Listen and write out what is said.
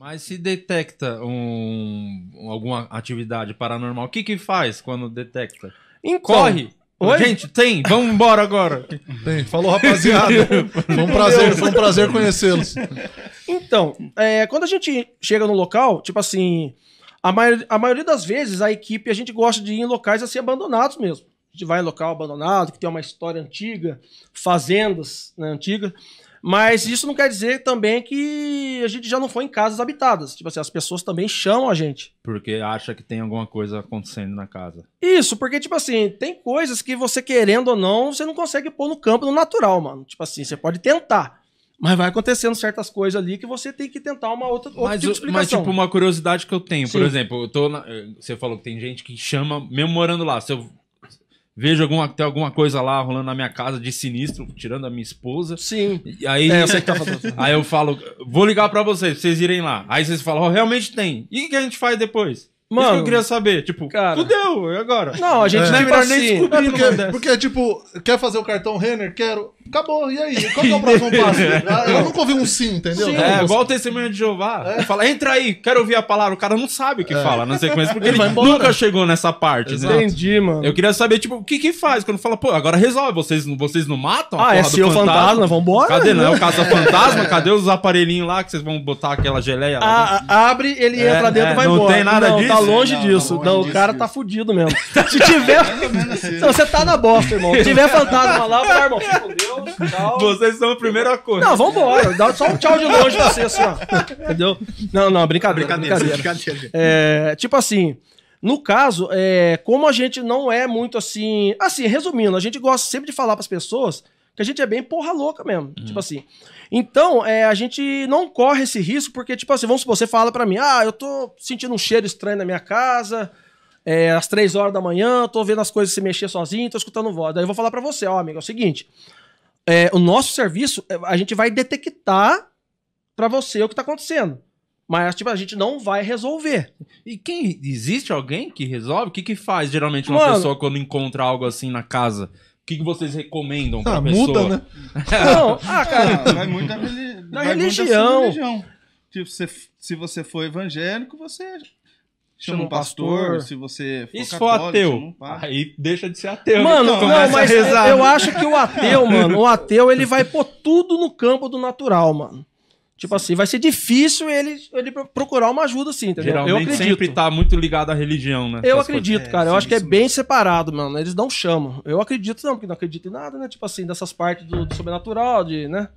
Mas se detecta um, alguma atividade paranormal, o que que faz quando detecta? Então, Corre! Oi? Gente, tem, vamos embora agora. Tem, falou rapaziada. foi um prazer, foi um prazer conhecê-los. Então, é, quando a gente chega no local, tipo assim, a, maior, a maioria das vezes a equipe a gente gosta de ir em locais assim abandonados mesmo. A gente vai em local abandonado, que tem uma história antiga, fazendas né, antigas. Mas isso não quer dizer também que a gente já não foi em casas habitadas. Tipo assim, as pessoas também chamam a gente. Porque acha que tem alguma coisa acontecendo na casa. Isso, porque, tipo assim, tem coisas que você querendo ou não, você não consegue pôr no campo no natural, mano. Tipo assim, você pode tentar. Mas vai acontecendo certas coisas ali que você tem que tentar uma outra, outra mas, tipo explicação. Mas, tipo, uma curiosidade que eu tenho, Sim. por exemplo, eu tô na, eh, você falou que tem gente que chama, mesmo morando lá, se eu Vejo alguma, tem alguma coisa lá rolando na minha casa de sinistro, tirando a minha esposa. Sim. E aí, é, eu sei que tá fazendo. aí eu falo, vou ligar para vocês, pra vocês irem lá. Aí vocês falam, oh, realmente tem. E o que a gente faz depois? Mano, Isso que eu queria saber, tipo, cara, fudeu, e agora? Não, a gente é. não é melhor nem assim, É porque, porque, tipo, quer fazer o cartão Renner? Quero. Acabou, e aí? Qual que é o próximo passo? Ah, eu nunca ouvi um sim, entendeu? Sim, é, igual o testemunho de Jeová. É. Fala, entra aí, quero ouvir a palavra. O cara não sabe o que é. fala na sequência, porque ele, ele nunca chegou nessa parte. Exato. Entendi, mano. Eu queria saber, tipo, o que que faz quando fala, pô, agora resolve, vocês, vocês não matam? Ah, é seu fantasma, vambora? Cadê, não é o né? caça-fantasma? É. Cadê os aparelhinhos lá que vocês vão botar aquela geleia lá? Ah, a, abre, ele é, entra dentro é, e vai não embora. Tá não tem nada não, disso? Tá longe não, disso. Tá longe não, disso. o cara tá fudido mesmo. Se tiver... Se você tá na bosta, irmão. Se tiver fantasma lá, vai, irmão, fudeu. Vocês são a primeira coisa. Não, vambora. Dá só um tchau de longe pra você, assim, ó. Entendeu? Não, não, brincadeira. Brincadeira, brincadeira. brincadeira. É, tipo assim. No caso, é, como a gente não é muito assim. Assim, resumindo, a gente gosta sempre de falar para as pessoas que a gente é bem porra louca mesmo. Hum. Tipo assim. Então, é, a gente não corre esse risco, porque, tipo assim, vamos supor, você fala para mim, ah, eu tô sentindo um cheiro estranho na minha casa, é, às três horas da manhã, tô vendo as coisas se mexer sozinho, tô escutando voz. Daí eu vou falar para você, ó, amigo, é o seguinte. É, o nosso serviço, é, a gente vai detectar para você o que está acontecendo. Mas, tipo, a gente não vai resolver. E quem. Existe alguém que resolve? O que, que faz geralmente uma Mano, pessoa quando encontra algo assim na casa? O que, que vocês recomendam pra ah, pessoa? Muda, né? não, ah, ah cara. É, vai muito da, na religião. religião. Tipo, se, se você for evangélico, você chama um pastor, se você for, Isso católico, for ateu, um aí deixa de ser ateu. Né? Mano, então não, não mas eu acho que o ateu, mano, o ateu ele vai pôr tudo no campo do natural, mano. Tipo assim, vai ser difícil ele, ele procurar uma ajuda, assim, entendeu? Geralmente eu acredito. sempre tá muito ligado à religião, né? Eu acredito, coisas. É, cara. É, eu acho que é bem separado, mano. Eles não chamam. Eu acredito não, porque não acredito em nada, né? Tipo assim, dessas partes do, do sobrenatural, de, né?